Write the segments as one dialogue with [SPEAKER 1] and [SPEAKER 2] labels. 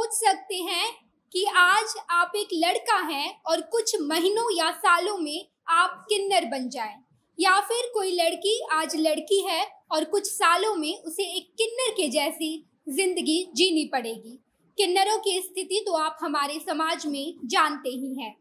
[SPEAKER 1] सोच सकते हैं कि आज आप एक लड़का हैं और कुछ महीनों या सालों में आप किन्नर बन जाए या फिर कोई लड़की आज लड़की है और कुछ सालों में उसे एक किन्नर के जैसी जिंदगी जीनी पड़ेगी किन्नरों की स्थिति तो आप हमारे समाज में जानते ही हैं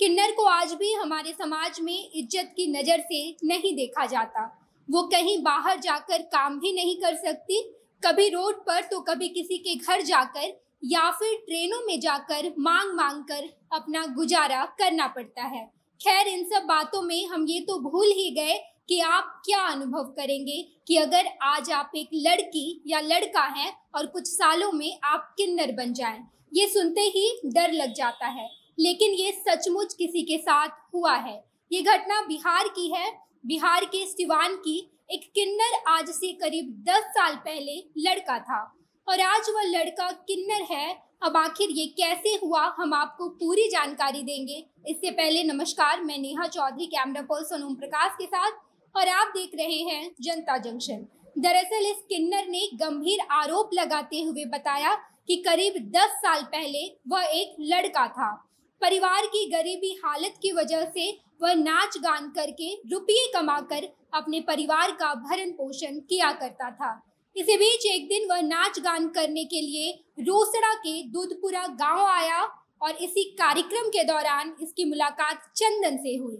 [SPEAKER 1] किन्नर को आज भी हमारे समाज में इज्जत की नज़र से नहीं देखा जाता वो कहीं बाहर जाकर काम भी नहीं कर सकती कभी रोड पर तो कभी किसी के घर जाकर या फिर ट्रेनों में जाकर मांग मांग कर अपना गुजारा करना पड़ता है खैर इन सब बातों में हम ये तो भूल ही गए कि आप क्या अनुभव करेंगे कि अगर आज आप एक लड़की या लड़का हैं और कुछ सालों में आप किन्नर बन जाएं ये सुनते ही डर लग जाता है लेकिन ये सचमुच किसी के साथ हुआ है ये घटना बिहार की है बिहार के सिवान की एक किन्नर आज से करीब दस साल पहले लड़का था और आज वह लड़का किन्नर है अब आखिर ये कैसे हुआ हम आपको पूरी जानकारी देंगे इससे पहले नमस्कार मैं नेहा चौधरी कैमरा पर्सन ओम प्रकाश के साथ और आप देख रहे हैं जनता जंक्शन दरअसल इस किन्नर ने गंभीर आरोप लगाते हुए बताया कि करीब 10 साल पहले वह एक लड़का था परिवार की गरीबी हालत की वजह से वह नाच गान करके रुपये कमाकर अपने परिवार का भरण पोषण किया करता था इसी बीच एक दिन वह नाच गान करने के लिए रोसड़ा के दूधपुरा गांव आया और इसी कार्यक्रम के दौरान इसकी मुलाकात चंदन से हुई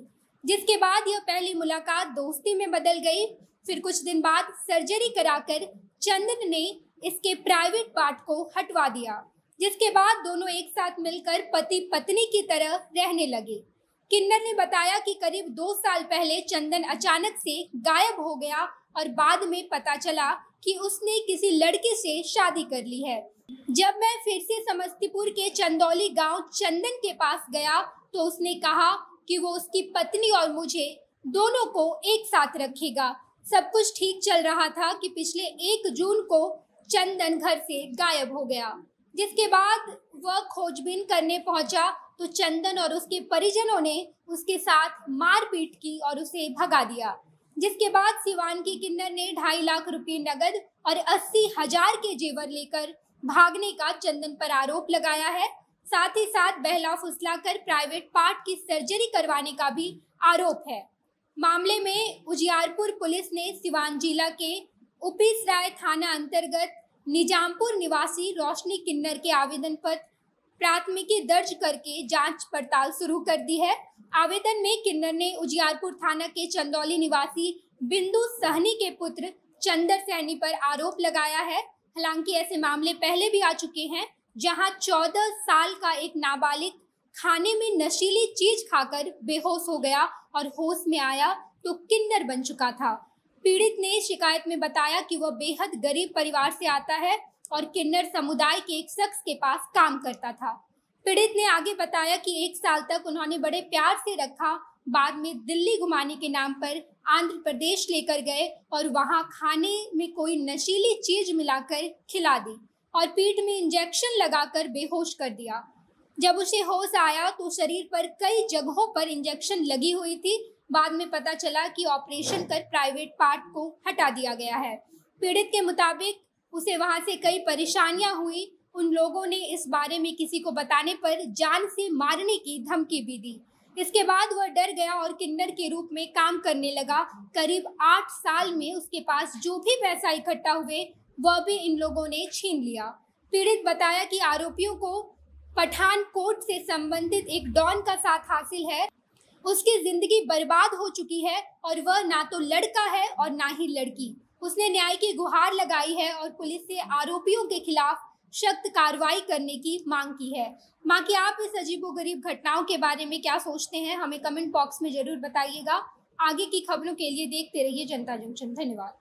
[SPEAKER 1] जिसके बाद यह पहली मुलाकात दोस्ती में बदल गई फिर कुछ दिन बाद सर्जरी कराकर चंदन ने इसके प्राइवेट पार्ट को हटवा दिया जिसके बाद दोनों एक साथ मिलकर पति पत्नी की तरह रहने लगे किन्नर ने बताया कि करीब दो साल पहले चंदन अचानक से गायब हो गया और बाद में पता चला कि उसने किसी लड़के से शादी कर ली है जब मैं फिर से समस्तीपुर के चंदौली गांव चंदन के पास गया तो उसने कहा कि वो उसकी पत्नी और मुझे दोनों को एक साथ रखेगा सब कुछ ठीक चल रहा था कि पिछले एक जून को चंदन घर से गायब हो गया जिसके बाद वह खोजबीन करने पहुंचा तो चंदन और उसके परिजनों ने उसके साथ मारपीट की और उसे भगा दिया जिसके बाद सिवान की किन्नर ने ढाई लाख रुपए नगद और अस्सी हजार के जेवर लेकर भागने का चंदन पर आरोप लगाया है साथ ही साथ बहला कर प्राइवेट पार्ट की सर्जरी करवाने का भी आरोप है मामले में उजियारपुर पुलिस ने सिवान जिला के उपिस राय थाना अंतर्गत निजामपुर निवासी रोशनी किन्नर के आवेदन पत्र प्राथमिकी दर्ज करके जांच पड़ताल शुरू कर दी है आवेदन में किन्नर ने उजियारपुर थाना के चंदौली निवासी बिंदु सहनी के पुत्र चंदर सहनी पर आरोप लगाया है हालांकि ऐसे मामले पहले भी आ चुके हैं जहां 14 साल का एक नाबालिग खाने में नशीली चीज खाकर बेहोश हो गया और होश में आया तो किन्नर बन चुका था पीड़ित ने शिकायत में बताया कि वह बेहद गरीब परिवार से आता है और किन्नर समुदाय के एक शख्स के पास काम करता था पीड़ित ने आगे बताया कि एक साल तक उन्होंने बड़े प्यार से रखा बाद में दिल्ली घुमाने के नाम पर आंध्र प्रदेश लेकर गए और वहां खाने में कोई नशीली चीज मिलाकर खिला दी और पीठ में इंजेक्शन लगाकर बेहोश कर दिया जब उसे होश आया तो शरीर पर कई जगहों पर इंजेक्शन लगी हुई थी बाद में पता चला कि ऑपरेशन कर प्राइवेट पार्ट को हटा दिया गया है पीड़ित के मुताबिक उसे वहाँ से कई परेशानियां हुई उन लोगों ने इस बारे में किसी को बताने पर जान से मारने की धमकी भी दी इसके बाद वह डर गया और किन्नर के रूप में काम करने लगा करीब आठ साल में उसके पास जो भी पैसा इकट्ठा हुए वह भी इन लोगों ने छीन लिया पीड़ित बताया कि आरोपियों को पठानकोट से संबंधित एक डॉन का साथ हासिल है उसकी जिंदगी बर्बाद हो चुकी है और वह ना तो लड़का है और ना ही लड़की उसने न्याय की गुहार लगाई है और पुलिस से आरोपियों के खिलाफ सख्त कार्रवाई करने की मांग की है मां की आप इस अजीबोगरीब घटनाओं के बारे में क्या सोचते हैं हमें कमेंट बॉक्स में जरूर बताइएगा आगे की खबरों के लिए देखते रहिए जनता जंक्शन धन्यवाद